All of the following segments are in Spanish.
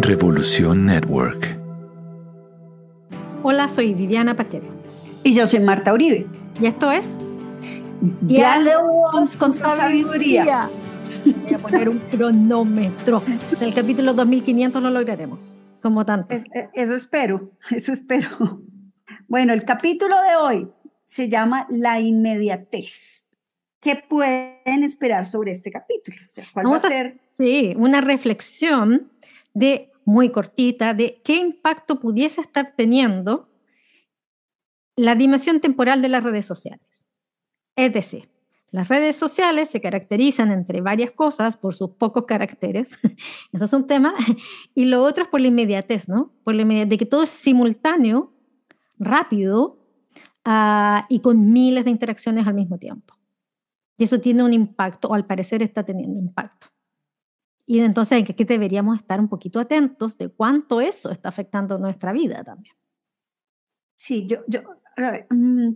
Revolución Network. Hola, soy Viviana Pacheco. Y yo soy Marta Uribe. Y esto es Diálogos con, Sabiduría. Voy a poner un cronómetro. del el capítulo 2500 lo lograremos, como tanto. Eh, eso espero, eso espero. Bueno, el capítulo de hoy se llama La inmediatez. ¿Qué pueden esperar sobre este capítulo? Vamos a ser? sí, una reflexión de muy cortita de qué impacto pudiese estar teniendo la dimensión temporal de las redes sociales. Es decir, las redes sociales se caracterizan entre varias cosas por sus pocos caracteres, eso es un tema, y lo otro es por la inmediatez, ¿no? Por la de que todo es simultáneo, rápido ah, y con miles de interacciones al mismo tiempo. Y eso tiene un impacto, o al parecer está teniendo impacto. Y entonces, ¿en qué deberíamos estar un poquito atentos de cuánto eso está afectando nuestra vida también? Sí, yo, yo mm,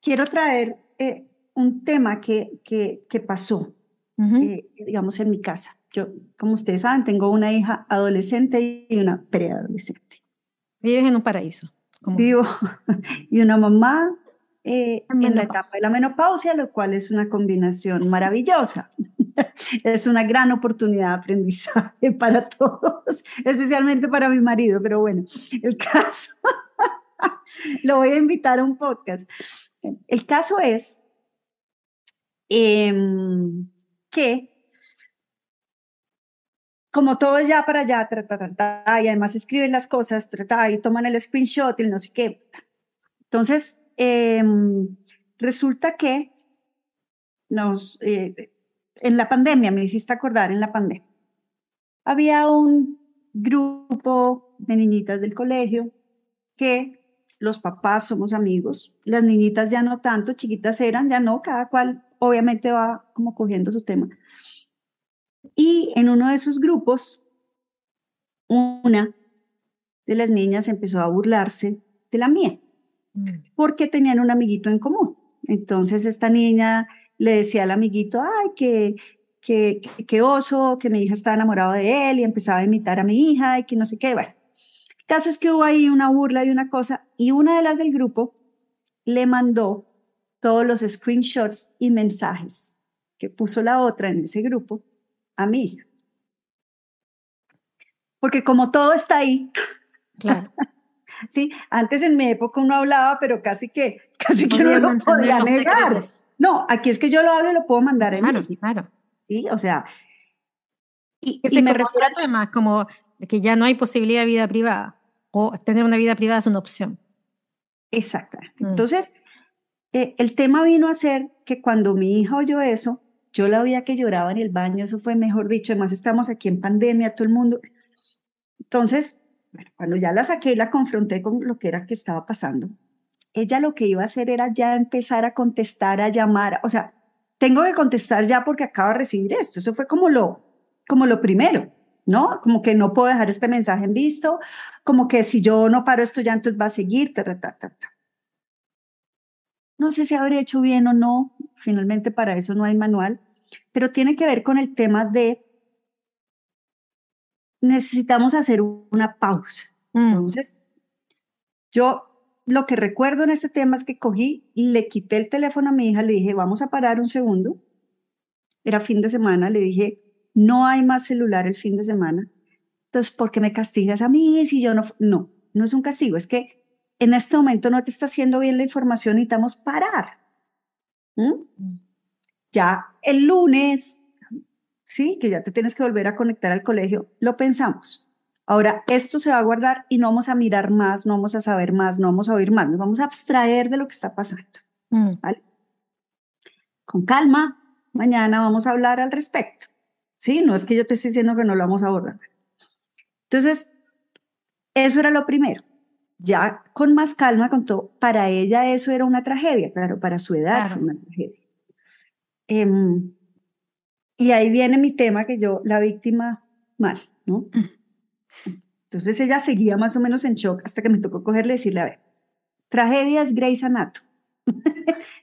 quiero traer eh, un tema que, que, que pasó, eh, digamos, en mi casa. Yo, como ustedes saben, tengo una hija adolescente y una preadolescente. Vives en un paraíso. Vivo y una mamá eh, en la etapa de la menopausia, lo cual es una combinación maravillosa. es una gran oportunidad de aprendizaje para todos, especialmente para mi marido, pero bueno, el caso, lo voy a invitar a un podcast. El caso es em, que como todo es ya para allá, trata trata y además escriben las cosas, y toman el screenshot y no sé qué. Entonces, Em, resulta que eh, en la pandemia, me hiciste acordar, en la pandemia, había un grupo de niñitas del colegio que los papás somos amigos, las niñitas ya no tanto, chiquitas eran, ya no, cada cual obviamente va como cogiendo su tema. Y en uno de esos grupos, una de las niñas empezó a burlarse de la mía. Mm. porque tenían un amiguito en común. Entonces esta niña le decía al amiguito, ay, que, que, oso, que mi hija está enamorada de él y empezaba a imitar a mi hija y que no sé qué. Bueno, el caso es que hubo ahí una burla y una cosa y una de las del grupo le mandó todos los screenshots y mensajes que puso la otra en ese grupo a mi hija. Porque como todo está ahí, claro. ¿sí? Antes en mi época uno hablaba, pero casi que, casi que no lo podía negar. No, aquí es que yo lo hablo y lo puedo mandar en claro, Claro. Sí, o sea. Y, se me además como que ya no hay posibilidad de vida privada o tener una vida privada es una opción. Exacto. Mm. Entonces, eh, el tema vino a ser que cuando mi hija oyó eso, yo la oía que lloraba en el baño, eso fue mejor dicho, además estamos aquí en pandemia, todo el mundo. Entonces, cuando ya la saqué y la confronté con lo que era que estaba pasando, ella lo que iba a hacer era ya empezar a contestar, a llamar, o sea, tengo que contestar ya porque acabo de recibir esto. Eso fue como lo, como lo primero, ¿no? Como que no puedo dejar este mensaje en visto, como que si yo no paro esto ya entonces va a seguir, ta, ta, ta, No sé si habría hecho bien o no, finalmente para eso no hay manual, pero tiene que ver con el tema de necesitamos hacer una pausa. Mm. Entonces, yo lo que recuerdo en este tema es que cogí, le quité el teléfono a mi hija, le dije, vamos a parar un segundo. Era fin de semana, le dije, no hay más celular el fin de semana. Entonces, ¿por qué me castigas a mí si yo no? No, no es un castigo, es que en este momento no te está haciendo bien la información, necesitamos parar. ¿Mm? Mm. Ya el lunes ¿sí? Que ya te tienes que volver a conectar al colegio, lo pensamos. Ahora, esto se va a guardar y no vamos a mirar más, no vamos a saber más, no vamos a oír más, nos vamos a abstraer de lo que está pasando. Mm. Con calma, mañana vamos a hablar al respecto. ¿sí? No es que yo te esté diciendo que no lo vamos a abordar. Entonces, eso era lo primero. Ya con más calma contó, para ella eso era una tragedia, claro, para su edad fue una tragedia. Em, y ahí viene mi tema que yo, la víctima mal, ¿no? Mm. Entonces ella seguía más o menos en shock hasta que me tocó cogerle y decirle, a ver, tragedia es Grey's Anatomy.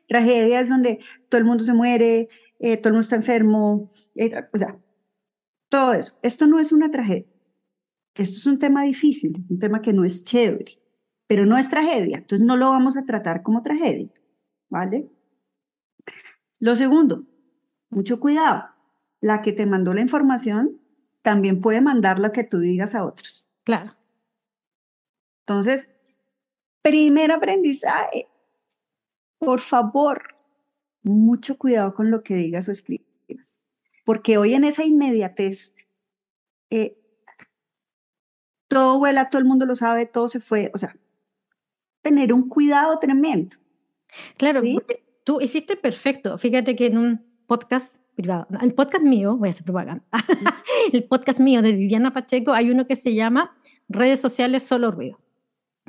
tragedia es donde todo el mundo se muere, eh, todo el mundo está enfermo, eh, o sea, todo eso. Esto no es una tragedia. Esto es un tema difícil, un tema que no es chévere, pero no es tragedia. Entonces no lo vamos a tratar como tragedia, ¿vale? Lo segundo, mucho cuidado la que te mandó la información también puede mandar lo que tú digas a otros. Claro. Entonces, primer aprendizaje, por favor, mucho cuidado con lo que digas o escribas, porque hoy en esa inmediatez, eh, todo vuela, todo el mundo lo sabe, todo se fue, o sea, tener un cuidado tremendo. Claro, tú hiciste perfecto. Fíjate que en un podcast el podcast mío, voy a hacer propaganda. el podcast mío de Viviana Pacheco, hay uno que se llama Redes sociales solo ruido.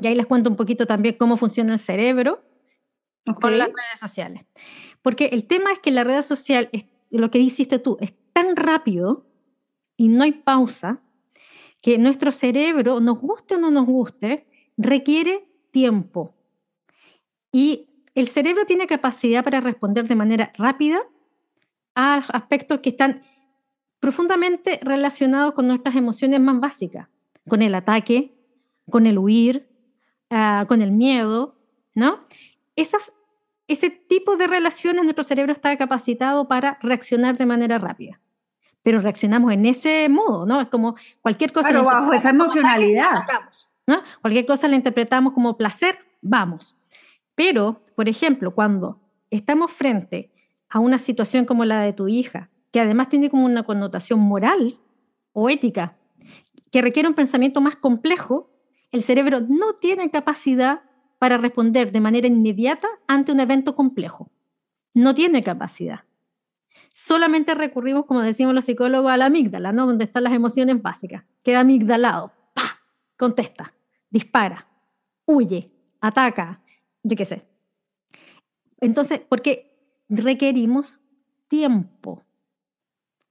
Y ahí les cuento un poquito también cómo funciona el cerebro con las redes sociales. Porque el tema es que la red social, lo que hiciste tú, es tan rápido y no hay pausa que nuestro cerebro, nos guste o no nos guste, requiere tiempo. Y el cerebro tiene capacidad para responder de manera rápida a aspectos que están profundamente relacionados con nuestras emociones más básicas, con el ataque, con el huir, ah, con el miedo, ¿no? Esas, ese tipo de relaciones nuestro cerebro está capacitado para reaccionar de manera rápida, pero reaccionamos en ese modo, ¿no? Es como cualquier cosa... Pero bajo esa emocionalidad. ¿no? Cualquier cosa la interpretamos como placer, vamos. Pero, por ejemplo, cuando estamos frente a una situación como la de tu hija, que además tiene como una connotación moral o ética, que requiere un pensamiento más complejo, el cerebro no tiene capacidad para responder de manera inmediata ante un evento complejo. No tiene capacidad. Solamente recurrimos, como decimos los psicólogos, a la amígdala, ¿no? Donde están las emociones básicas. Queda amigdalado. ¡Pah! Contesta, dispara, huye, ataca, yo qué sé. Entonces, porque requerimos tiempo.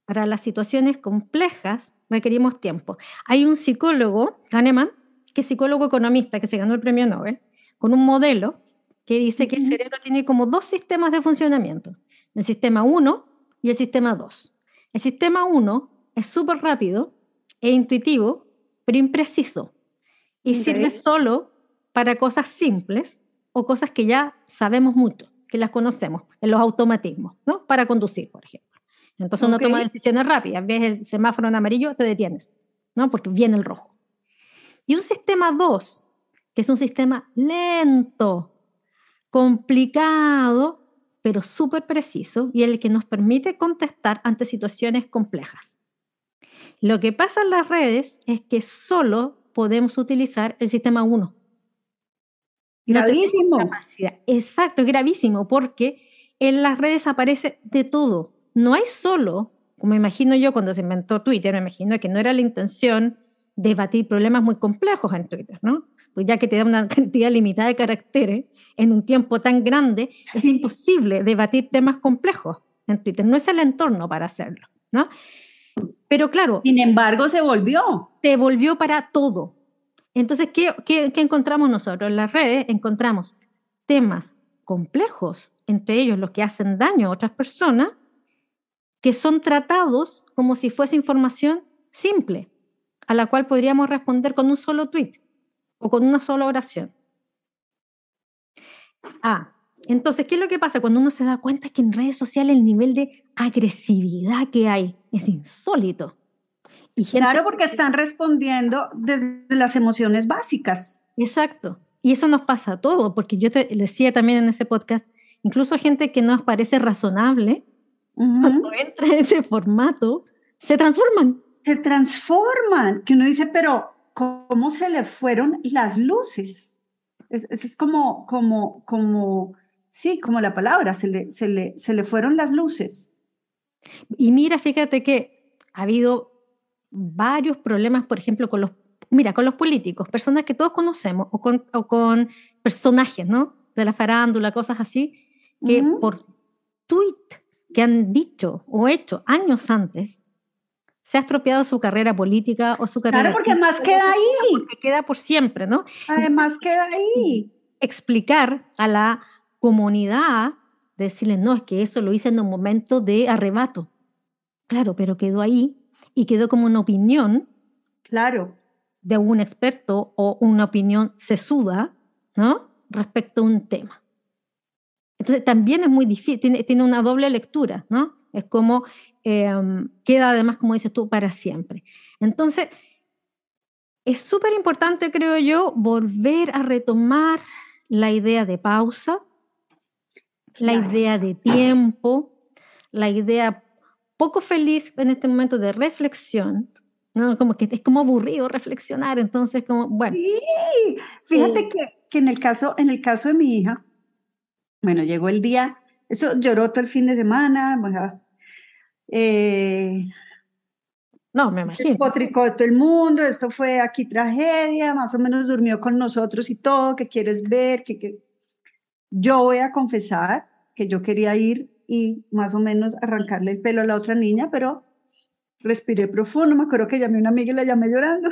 Para las situaciones complejas requerimos tiempo. Hay un psicólogo, Kahneman, que es psicólogo economista, que se ganó el premio Nobel, con un modelo que dice que el cerebro tiene como dos sistemas de funcionamiento, el sistema 1 y el sistema 2. El sistema 1 es súper rápido e intuitivo, pero impreciso, y sirve solo para cosas simples o cosas que ya sabemos mucho que las conocemos, en los automatismos, ¿no? Para conducir, por ejemplo. Entonces uno toma decisiones rápidas, ves el semáforo en amarillo, te detienes, ¿no? Porque viene el rojo. Y un sistema 2, que es un sistema lento, complicado, pero súper preciso y el que nos permite contestar ante situaciones complejas. Lo que pasa en las redes es que solo podemos utilizar el sistema 1 gravísimo. Exacto, gravísimo, porque en las redes aparece de todo. No hay solo, como imagino yo cuando se inventó Twitter, me imagino que no era la intención debatir problemas muy complejos en Twitter, ¿no? Pues ya que te da una cantidad limitada de caracteres en un tiempo tan grande, es imposible debatir temas complejos en Twitter. No es el entorno para hacerlo, ¿no? Pero claro. Sin embargo, se volvió. Se volvió para todo. Entonces, ¿qué, encontramos nosotros? En las redes encontramos temas complejos, entre ellos los que hacen daño a otras personas, que son tratados como si fuese información simple, a la cual podríamos responder con un solo tweet o con una sola oración. Ah, entonces, ¿qué es lo que pasa? Cuando uno se da cuenta que en redes sociales el nivel de agresividad que hay es insólito. Claro, porque están respondiendo desde las emociones básicas. Exacto. Y eso nos pasa a todos, porque yo te decía también en ese podcast, incluso gente que nos parece razonable, cuando entra en ese formato, se transforman. Se transforman, que uno dice, pero ¿cómo se le fueron las luces? Es, es, es como, como, como, sí, como la palabra, se le, se le, se le fueron las luces. Y mira, fíjate que ha habido varios problemas, por ejemplo, con los, mira, con los políticos, personas que todos conocemos, o con, personajes, ¿no? De la farándula, cosas así, que por tweet que han dicho o hecho años antes, se ha estropeado su carrera política o su carrera. Claro, porque más queda ahí. queda por siempre, ¿no? Además queda ahí. Explicar a la comunidad, decirles, no, es que eso lo hice en un momento de arrebato. Claro, pero quedó ahí y quedó como una opinión. Claro. De un experto o una opinión sesuda, ¿no? Respecto a un tema. Entonces también es muy difícil, tiene, una doble lectura, ¿no? Es como em, queda además, como dices tú, para siempre. Entonces, es súper importante, creo yo, volver a retomar la idea de pausa, la idea de tiempo, la idea poco feliz en este momento de reflexión, ¿no? Como que es como aburrido reflexionar, entonces como, bueno. Sí, fíjate Que, que, en, el caso, en el caso de mi hija, bueno, llegó el día, eso lloró todo el fin de semana, bueno, eh, no, me imagino. Potricó todo el mundo, esto fue aquí tragedia, más o menos durmió con nosotros y todo, que quieres ver, que, que... Yo voy a confesar que yo quería ir y más o menos arrancarle el pelo a la otra niña, pero respiré profundo, me acuerdo que llamé a una amiga y la llamé llorando.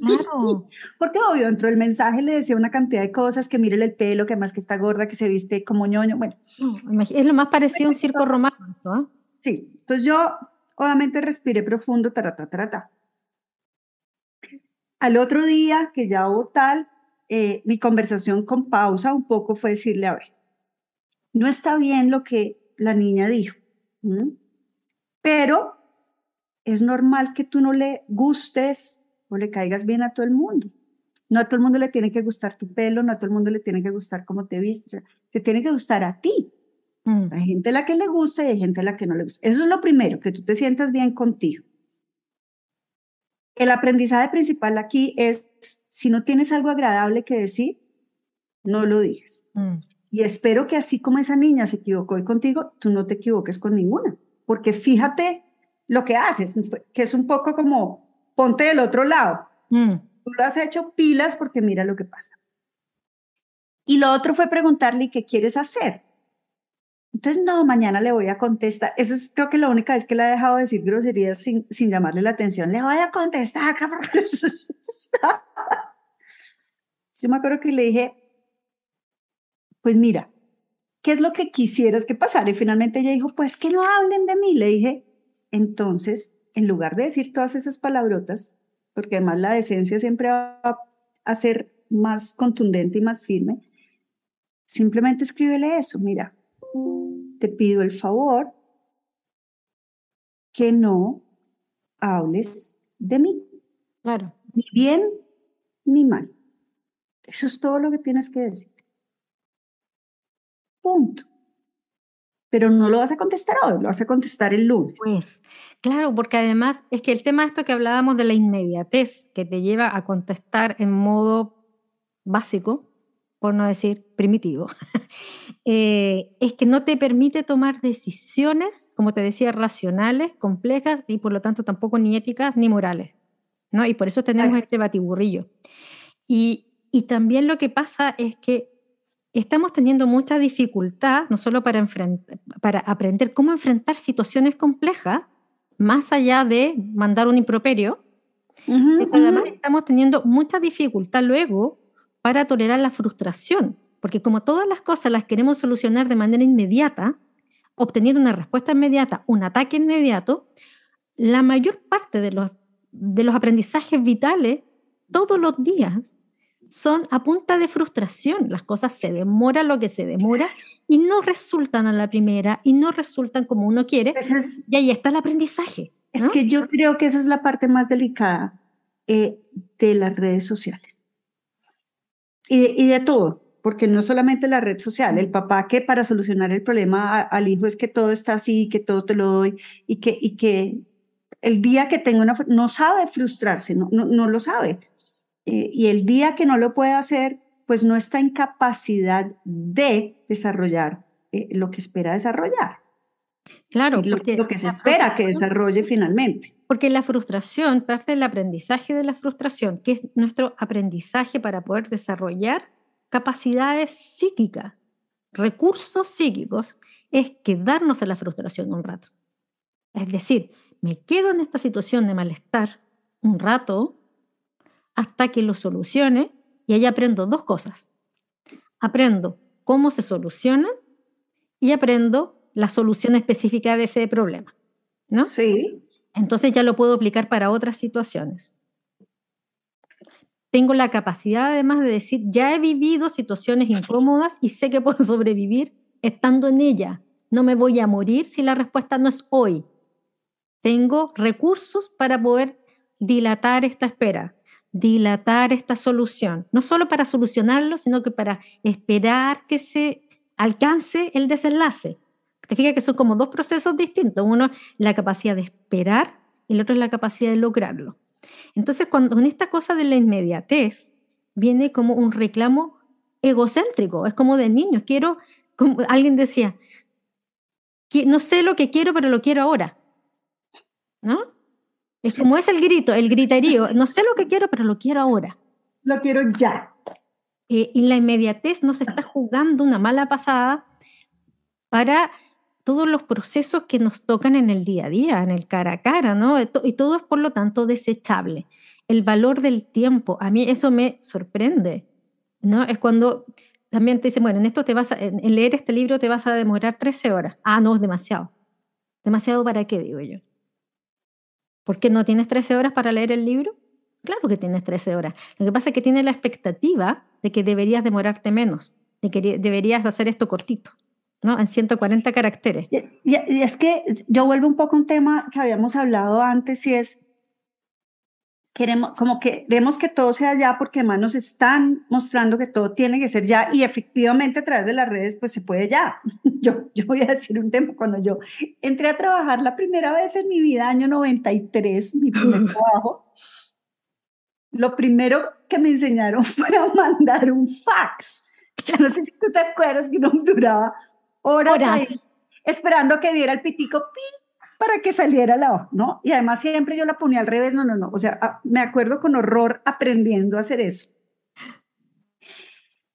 Claro. Porque obvio, dentro del mensaje, le decía una cantidad de cosas, que mire el pelo, que además que está gorda, que se viste como ñoño, bueno. Es lo más parecido a un circo romántico. ¿ah? Sí, entonces yo obviamente respiré profundo, tarata, tarata. Al otro día, que ya hubo tal, eh, mi conversación con pausa un poco fue decirle, a ver, no está bien lo que la niña dijo. Pero es normal que tú no le gustes o le caigas bien a todo el mundo. No a todo el mundo le tiene que gustar tu pelo, no a todo el mundo le tiene que gustar cómo te viste, te tiene que gustar a ti. Mm. Hay gente a la que le gusta y hay gente a la que no le gusta. Eso es lo primero, que tú te sientas bien contigo. El aprendizaje principal aquí es, si no tienes algo agradable que decir, no lo digas. Mm. Y espero que así como esa niña se equivocó hoy contigo, tú no te equivoques con ninguna, porque fíjate lo que haces, que es un poco como ponte del otro lado. Mm. Tú lo has hecho pilas porque mira lo que pasa. Y lo otro fue preguntarle qué quieres hacer. Entonces, no, mañana le voy a contestar. Esa es creo que la única vez que le ha dejado decir groserías sin, sin llamarle la atención. Le voy a contestar, cabrón. Yo me acuerdo que le dije, pues mira, ¿qué es lo que quisieras que pasara? Y finalmente ella dijo, pues que no hablen de mí. Le dije, entonces, en lugar de decir todas esas palabrotas, porque además la decencia siempre va a ser más contundente y más firme, simplemente escríbele eso, mira, te pido el favor que no hables de mí. Claro. Ni bien ni mal. Eso es todo lo que tienes que decir. Punto. Pero no lo vas a contestar hoy, lo vas a contestar el lunes. Pues, claro, porque además es que el tema esto que hablábamos de la inmediatez que te lleva a contestar en modo básico, por no decir primitivo, eh, es que no te permite tomar decisiones, como te decía, racionales, complejas y por lo tanto tampoco ni éticas ni morales. ¿no? Y por eso tenemos este batiburrillo. Y, y también lo que pasa es que estamos teniendo mucha dificultad, no solo para, para aprender cómo enfrentar situaciones complejas, más allá de mandar un improperio, además estamos teniendo mucha dificultad luego para tolerar la frustración, porque como todas las cosas las queremos solucionar de manera inmediata, obteniendo una respuesta inmediata, un ataque inmediato, la mayor parte de los, de los aprendizajes vitales todos los días son a punta de frustración. Las cosas se demoran lo que se demora y no resultan a la primera y no resultan como uno quiere. Pues y ahí está el aprendizaje. Es que yo creo que esa es la parte más delicada eh, de las redes sociales y de, todo, porque no solamente la red social, el papá que para solucionar el problema al hijo es que todo está así, que todo te lo doy y que, y que el día que tengo una... no sabe frustrarse, no, no lo sabe eh, y el día que no lo pueda hacer, pues no está en capacidad de desarrollar eh, lo que espera desarrollar. Claro, lo, que se espera que desarrolle finalmente. Porque la frustración, parte del aprendizaje de la frustración, que es nuestro aprendizaje para poder desarrollar capacidades psíquicas, recursos psíquicos, es quedarnos en la frustración un rato. Es decir, me quedo en esta situación de malestar un rato hasta que lo solucione y ahí aprendo dos cosas. Aprendo cómo se soluciona y aprendo la solución específica de ese problema. ¿No? Sí. Entonces ya lo puedo aplicar para otras situaciones. Tengo la capacidad además de decir, ya he vivido situaciones incómodas y sé que puedo sobrevivir estando en ella. No me voy a morir si la respuesta no es hoy. Tengo recursos para poder dilatar esta espera dilatar esta solución, no solo para solucionarlo, sino que para esperar que se alcance el desenlace. Te fijas que son como dos procesos distintos. Uno la capacidad de esperar y el otro es la capacidad de lograrlo. Entonces, cuando en esta cosa de la inmediatez viene como un reclamo egocéntrico, es como de niños, quiero, como alguien decía, no sé lo que quiero, pero lo quiero ahora. ¿No? Es como es el grito, el gritarío, No sé lo que quiero, pero lo quiero ahora. Lo quiero ya. Eh, y la inmediatez nos está jugando una mala pasada para todos los procesos que nos tocan en el día a día, en el cara a cara, ¿no? Y todo es, por lo tanto, desechable. El valor del tiempo, a mí eso me sorprende, ¿no? Es cuando también te dicen, bueno, en esto te vas en leer este libro te vas a demorar 13 horas. Ah, no, es demasiado. Demasiado para qué, digo yo. ¿Por qué no tienes 13 horas para leer el libro? Claro que tienes 13 horas. Lo que pasa es que tienes la expectativa de que deberías demorarte menos, de que deberías hacer esto cortito. ¿no? En 140 caracteres. Y, es que yo vuelvo un poco a un tema que habíamos hablado antes y es, queremos, como que queremos que todo sea ya porque además nos están mostrando que todo tiene que ser ya y efectivamente a través de las redes pues se puede ya. Yo, yo voy a decir un tema, cuando yo entré a trabajar la primera vez en mi vida, año 93, mi primer trabajo, lo primero que me enseñaron fue a mandar un fax. Yo no sé si tú te acuerdas que no duraba horas, esperando que diera el pitico, ¡ping! para que saliera la O, ¿no? Y además siempre yo la ponía al revés, no, no, no. O sea, ah, me acuerdo con horror aprendiendo a hacer eso.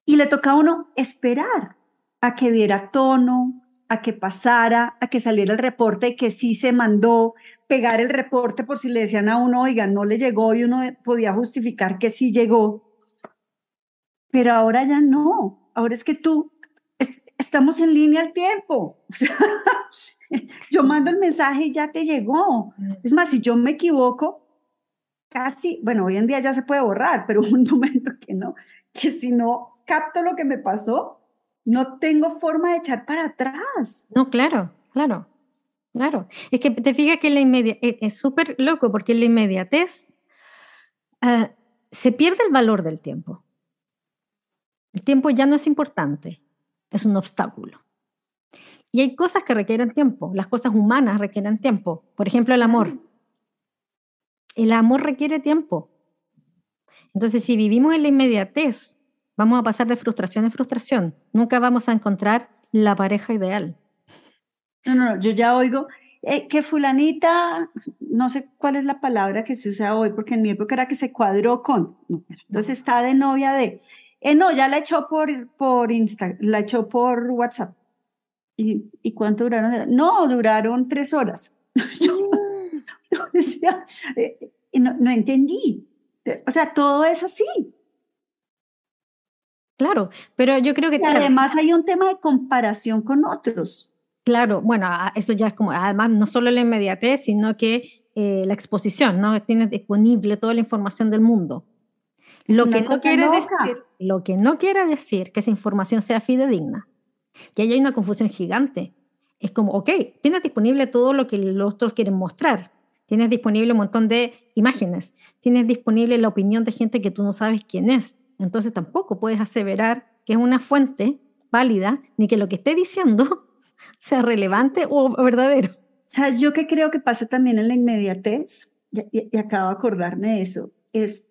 Y le tocaba uno esperar a que diera tono, a que pasara, a que saliera el reporte que sí se mandó, pegar el reporte por si le decían a uno, oiga, no le llegó y uno podía justificar que sí llegó. Pero ahora ya no, ahora es que tú, estamos en línea al tiempo. O sea, yo mando el mensaje y ya te llegó. Mm. Es más, si yo me equivoco, casi, bueno, hoy en día ya se puede borrar, pero un momento que no, que si no capto lo que me pasó, no tengo forma de echar para atrás. No, claro, claro, claro. Es que te fijas que la e-, es súper loco porque la inmediatez ah, se pierde el valor del tiempo. El tiempo ya no es importante, es un obstáculo. Y hay cosas que requieren tiempo, las cosas humanas requieren tiempo. Por ejemplo, el amor. El amor requiere tiempo. Entonces, si vivimos en la inmediatez, vamos a pasar de frustración en frustración. Nunca vamos a encontrar la pareja ideal. No, no, no yo ya oigo eh, que fulanita, no sé cuál es la palabra que se usa hoy, porque en mi época era que se cuadró con. Entonces está de novia de. Eh, no, ya la echó por, por la echó por WhatsApp. ¿Y, cuánto duraron? No, duraron tres horas. Yo, mm. eh, no, entendí. Eh, o sea, todo es así. Claro, pero yo creo que... además hay un tema de comparación con otros. Claro, bueno, eso ya es como, además, no solo la inmediatez, sino que eh, la exposición, ¿no? Tienes disponible toda la información del mundo. lo que, no quiere decir, lo que no quiere decir que esa información sea fidedigna. Y ahí hay una confusión gigante. Es como, ok, tienes disponible todo lo que los otros quieren mostrar. Tienes disponible un montón de imágenes. Tienes disponible la opinión de gente que tú no sabes quién es. Entonces tampoco puedes aseverar que es una fuente válida ni que lo que esté diciendo sea relevante o verdadero. sea, Yo que creo que pasa también en la inmediatez, y, y acabo de acordarme de eso, es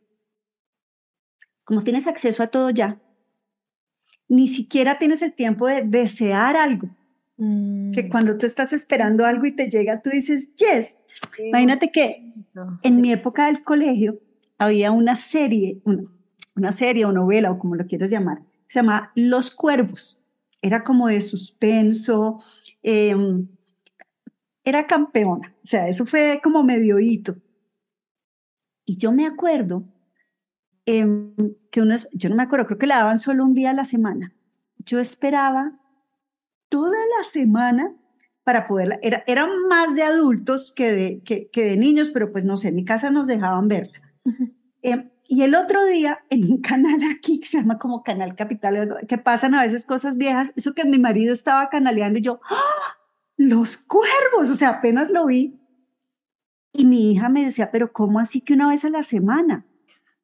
como tienes acceso a todo ya, ni siquiera tienes el tiempo de desear algo. Mm. Que cuando tú estás esperando algo y te llega, tú dices, yes. Imagínate que en mi época del colegio había una serie, una, serie o novela o como lo quieras llamar, se llama Los Cuervos. Era como de suspenso, em, era campeona, o sea, eso fue como medio hito. Y yo me acuerdo Em, que uno, yo no me acuerdo, creo que la daban solo un día a la semana. Yo esperaba toda la semana para poderla, era, eran más de adultos que de, que, de niños, pero pues no sé, en mi casa nos dejaban verla. Em, y el otro día, en un canal aquí que se llama como Canal Capital, que pasan a veces cosas viejas, eso que mi marido estaba canaleando y yo, ¡Ah! los cuervos, o sea, apenas lo vi. Y mi hija me decía, pero ¿cómo así que una vez a la semana?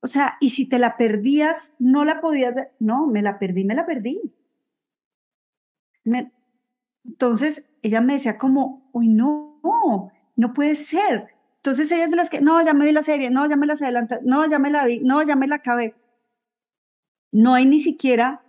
O sea, y si te la perdías, no la podías, no, me la perdí, me la perdí. entonces ella me decía como, uy, no, no, puede ser. Entonces ella es de las que, no, ya me vi la serie, no, ya me las adelanté, no, ya me la vi, no, ya me la acabé. No hay ni siquiera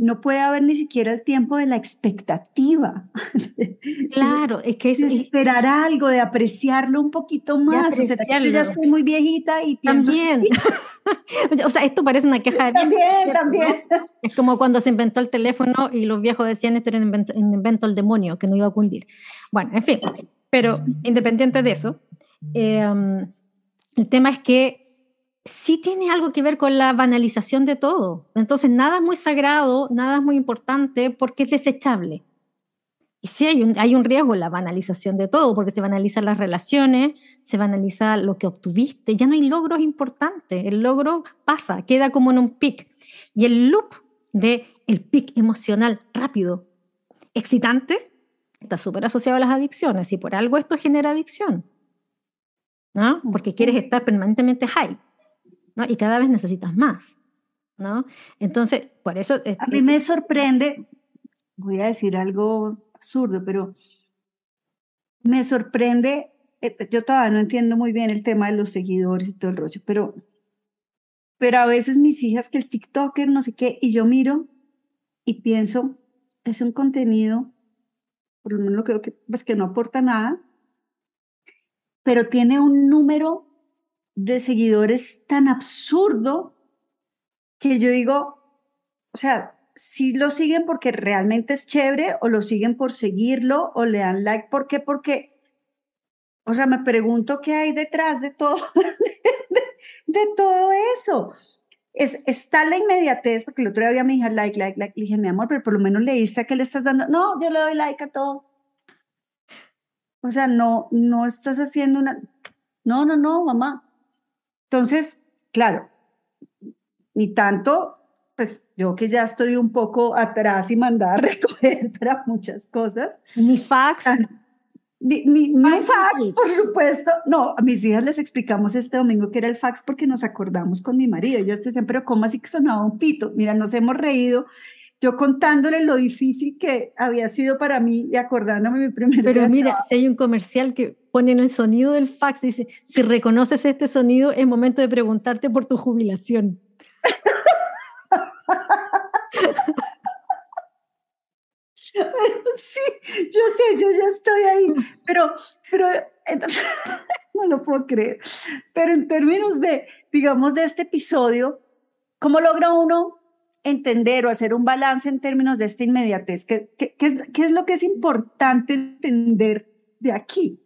no puede haber ni siquiera el tiempo de la expectativa. Claro, es que es... esperar algo, de apreciarlo un poquito más. yo ya estoy muy viejita y También. o sea, esto parece una queja de... También, también. Es como cuando se inventó el teléfono y los viejos decían esto era un invento, demonio, que no iba a cundir. Bueno, en fin, pero independiente de eso, em, el tema es que sí tiene algo que ver con la banalización de todo. Entonces, nada es muy sagrado, nada es muy importante porque es desechable. Y sí hay un, hay un riesgo en la banalización de todo, porque se banalizan las relaciones, se banaliza lo que obtuviste, ya no hay logros importantes, el logro pasa, queda como en un pic. Y el loop de el pic emocional rápido, excitante, está súper asociado a las adicciones y por algo esto genera adicción, ¿no? Porque quieres estar permanentemente high. ¿no? Y cada vez necesitas más, ¿no? Entonces, por eso... a mí me sorprende, voy a decir algo absurdo, pero me sorprende, eh, yo todavía no entiendo muy bien el tema de los seguidores y todo el rollo, pero, pero a veces mis hijas que el TikToker, no sé qué, y yo miro y pienso, es un contenido, por lo menos lo creo que, pues, que no aporta nada, pero tiene un número de seguidores tan absurdo que yo digo, o sea, si lo siguen porque realmente es chévere o lo siguen por seguirlo o le dan like, ¿por qué? Porque, o sea, me pregunto qué hay detrás de todo, de, todo eso. Es, está la inmediatez, porque el otro día me dije like, like, like, le dije, mi amor, pero por lo menos leíste a qué le estás dando. No, yo le doy like a todo. O sea, no, no estás haciendo una... No, no, no, mamá. Entonces, claro, ni tanto, pues yo que ya estoy un poco atrás y mandada a recoger para muchas cosas. Ni fax. Ah, ni, fax, por supuesto. No, a mis hijas les explicamos este domingo que era el fax porque nos acordamos con mi marido. Ellas ya siempre pero ¿cómo así que sonaba un pito? Mira, nos hemos reído yo contándole lo difícil que había sido para mí y acordándome mi primer Pero mira, si hay un comercial que pone el sonido del fax, dice, si reconoces este sonido es momento de preguntarte por tu jubilación. sí, yo sé, yo ya estoy ahí, pero, pero no lo puedo creer. Pero en términos de, digamos, de este episodio, ¿cómo logra uno entender o hacer un balance en términos de esta inmediatez? ¿Qué, es, lo que es importante entender de aquí?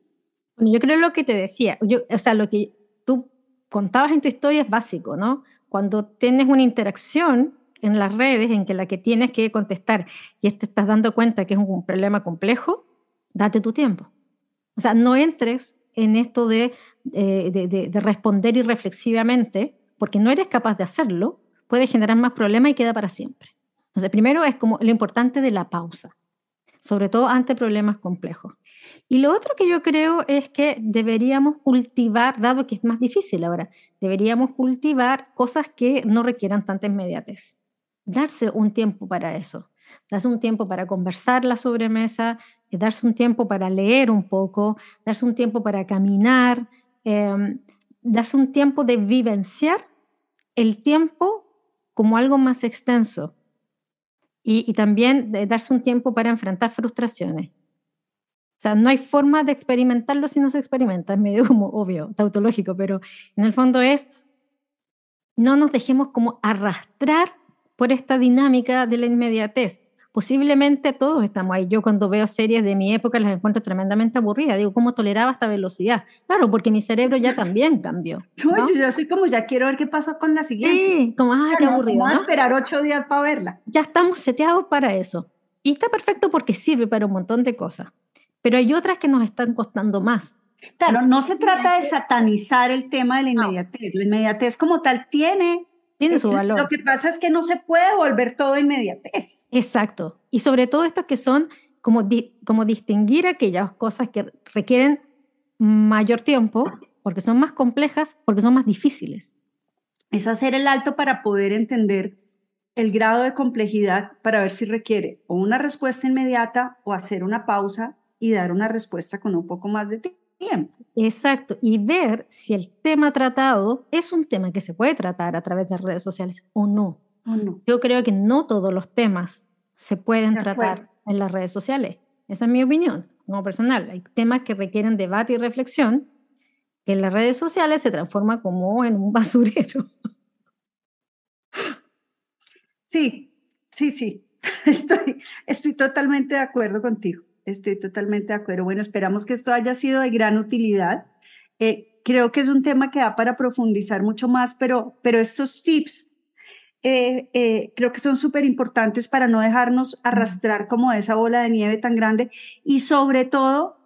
Bueno, yo creo lo que te decía, yo, o sea, lo que tú contabas en tu historia es básico, ¿no? Cuando tienes una interacción en las redes en que la que tienes que contestar y te estás dando cuenta que es un problema complejo, date tu tiempo. O sea, no entres en esto de eh, responder irreflexivamente, porque no eres capaz de hacerlo, puede generar más problemas y queda para siempre. Entonces, primero es como lo importante de la pausa, sobre todo ante problemas complejos. Y lo otro que yo creo es que deberíamos cultivar, dado que es más difícil ahora, deberíamos cultivar cosas que no requieran tanta inmediatez. Darse un tiempo para eso. Darse un tiempo para conversar la sobremesa, eh, darse un tiempo para leer un poco, darse un tiempo para caminar, em, darse un tiempo de vivenciar el tiempo como algo más extenso y, también de darse un tiempo para enfrentar frustraciones. O sea, no hay forma de experimentarlo si no se experimenta, es medio como obvio, tautológico, pero en el fondo es, no nos dejemos como arrastrar por esta dinámica de la inmediatez posiblemente todos estamos ahí. Yo cuando veo series de mi época las encuentro tremendamente aburridas. Digo, ¿cómo toleraba esta velocidad? Claro, porque mi cerebro ya también cambió. ¿no? yo soy como, ya quiero ver qué pasa con la siguiente. Sí, como, ah, qué aburrido. Vamos ¿no? a esperar ocho días para verla. Ya estamos seteados para eso. Y está perfecto porque sirve para un montón de cosas. Pero hay otras que nos están costando más. Claro, no se trata de satanizar el tema de la inmediatez. La inmediatez como tal tiene tiene su valor. Lo que pasa es que no se puede volver todo inmediatez. Exacto. Y sobre todo estos que son como, como distinguir aquellas cosas que requieren mayor tiempo, porque son más complejas, porque son más difíciles. Es hacer el alto para poder entender el grado de complejidad para ver si requiere o una respuesta inmediata o hacer una pausa y dar una respuesta con un poco más de tiempo. Exacto, y ver si el tema tratado es un tema que se puede tratar a través de redes sociales o no. Yo creo que no todos los temas se pueden tratar en las redes sociales. Esa es mi opinión, como personal. Hay temas que requieren debate y reflexión que en las redes sociales se transforma como en un basurero. Sí, sí, sí. Estoy, estoy totalmente de acuerdo contigo estoy totalmente de acuerdo. Bueno, esperamos que esto haya sido de gran utilidad. Eh, creo que es un tema que da para profundizar mucho más, pero, pero estos tips eh, eh, creo que son súper importantes para no dejarnos arrastrar como esa bola de nieve tan grande y sobre todo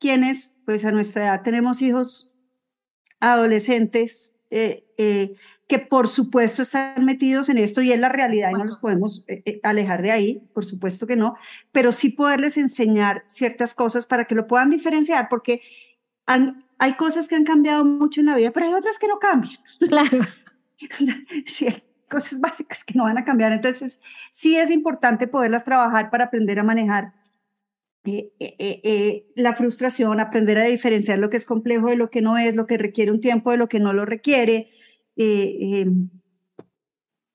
quienes pues a nuestra edad tenemos hijos adolescentes eh, eh, que por supuesto están metidos en esto y es la realidad y no los podemos eh, alejar de ahí, por supuesto que no, pero sí poderles enseñar ciertas cosas para que lo puedan diferenciar, porque hay cosas que han cambiado mucho en la vida, pero hay otras que no cambian. Claro. sí, hay cosas básicas que no van a cambiar, entonces sí es importante poderlas trabajar para aprender a manejar eh, eh, eh, la frustración, aprender a diferenciar lo que es complejo de lo que no es, lo que requiere un tiempo de lo que no lo requiere. Em,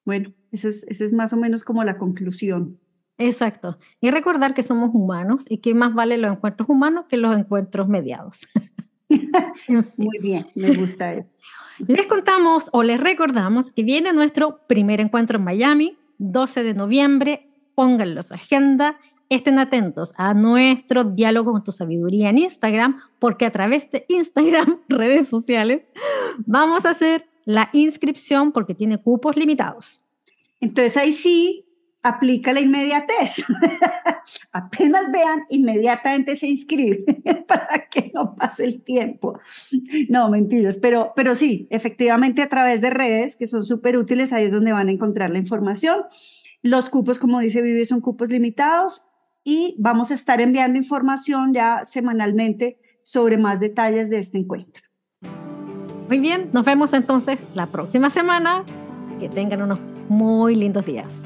bueno, esa es, más o menos como la conclusión. Exacto. Y recordar que somos humanos y que más vale los encuentros humanos que los encuentros mediados. Muy bien, me gusta Les contamos o les recordamos que viene nuestro primer encuentro en Miami, 12 de noviembre. Pónganlo en su agenda, Estén atentos a nuestro diálogo con tu sabiduría en Instagram, porque a través de Instagram, redes sociales, vamos a hacer la inscripción porque tiene cupos limitados. Entonces ahí sí aplica la inmediatez. Apenas vean, inmediatamente se inscribe para que no pase el tiempo. No, mentiras, pero, pero sí, efectivamente a través de redes que son súper útiles, ahí es donde van a encontrar la información. Los cupos, como dice Vivi, son cupos limitados y vamos a estar enviando información ya semanalmente sobre más detalles de este encuentro. Muy bien, nos vemos entonces la próxima semana. Que tengan unos muy lindos días.